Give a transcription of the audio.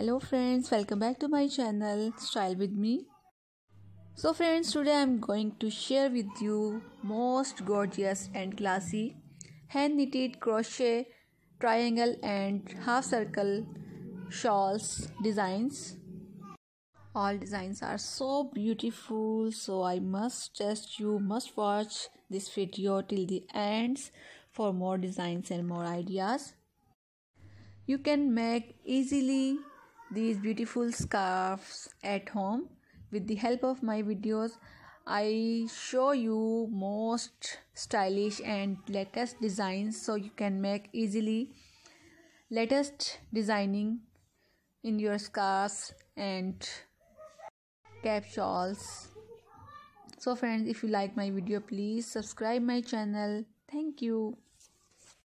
hello friends welcome back to my channel style with me so friends today i'm going to share with you most gorgeous and classy hand knitted crochet triangle and half circle shawls designs all designs are so beautiful so i must test you must watch this video till the ends for more designs and more ideas you can make easily these beautiful scarves at home with the help of my videos I show you most stylish and latest designs so you can make easily latest designing in your scarves and cap shawls so friends if you like my video please subscribe my channel thank you